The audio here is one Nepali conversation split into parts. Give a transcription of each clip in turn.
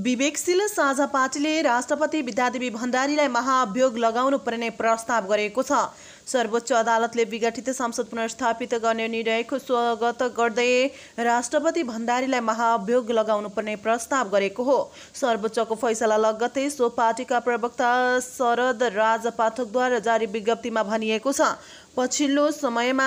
विवेकशील साझा पार्टीले राष्ट्रपति विद्यादेवी भण्डारीलाई महाअभियोग लगाउनु पर्ने प्रस्ताव गरेको छ सर्वोच्च अदालतले विघटित संसद पुनर्स्थापित गर्ने निर्णयको स्वागत गर्दै राष्ट्रपति भण्डारीलाई महाअभियोग लगाउनु पर्ने प्रस्ताव गरेको हो सर्वोच्चको फैसला लगत्तै सो पार्टीका प्रवक्ता शरद राज पाठकद्वारा जारी विज्ञप्तिमा भनिएको छ पछिल्लो समयमा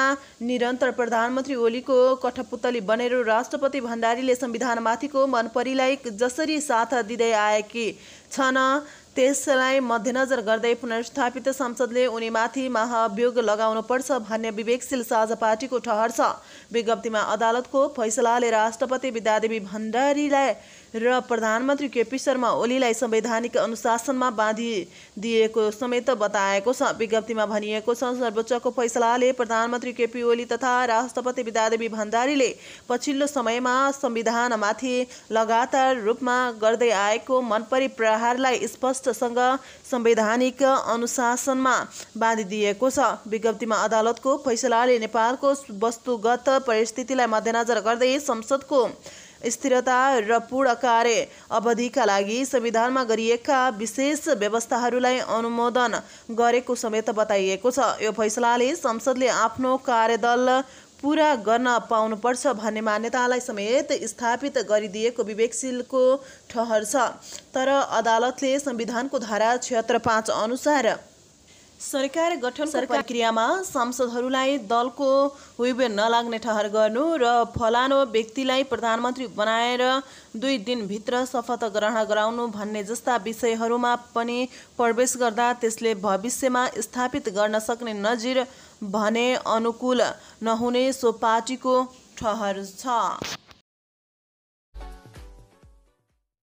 निरन्तर प्रधानमन्त्री ओलीको कठपुतली बनेर राष्ट्रपति भण्डारीले संविधानमाथिको मनपरीलाई जसरी साथ दिँदै आएकी छन् त्यसलाई मध्यनजर गर्दै पुनर्स्थापित संसदले उनीमाथि महाभियोग लगाउनुपर्छ भन्ने विवेकशील साझा पार्टीको ठहर छ विज्ञप्तिमा अदालतको फैसलाले राष्ट्रपति विद्यादेवी भण्डारीलाई र प्रधानमन्त्री केपी शर्मा ओलीलाई संवैधानिक अनुशासनमा बाँधि दिएको समेत बताएको छ विज्ञप्तिमा भनिएको छ सर्वोच्चको फैसलाले प्रधानमन्त्री केपी ओली तथा राष्ट्रपति विद्यादेवी भण्डारीले पछिल्लो समयमा संविधानमाथि लगातार रूपमा गर्दै आएको मनपरी प्रहारलाई स्पष्ट स्पष्टसँग संवैधानिक अनुशासनमा बाँधिदिएको छ विज्ञप्तिमा अदालतको फैसलाले नेपालको वस्तुगत परिस्थितिलाई मध्यनजर गर्दै संसदको स्थिरता र पूर्ण कार्य अवधिका लागि संविधानमा गरिएका विशेष व्यवस्थाहरूलाई अनुमोदन गरेको समेत बताइएको छ यो फैसलाले संसदले आफ्नो कार्यदल पुरा गर्न पाउनुपर्छ भन्ने मान्यतालाई समेत स्थापित गरिदिएको विवेकशीलको ठहर छ तर अदालतले संविधानको धारा छत्तर पाँच अनुसार सरकार गठन प्रक्रियामा सांसदहरूलाई दलको हुइबे नलाग्ने ठहर गर्नु र फलानो व्यक्तिलाई प्रधानमन्त्री बनाएर दुई दिनभित्र शपथ ग्रहण गराउनु भन्ने जस्ता विषयहरूमा पनि प्रवेश गर्दा त्यसले भविष्यमा स्थापित गर्न सक्ने नजिर भने अनुकूल नहुने सो पार्टीको ठहर छ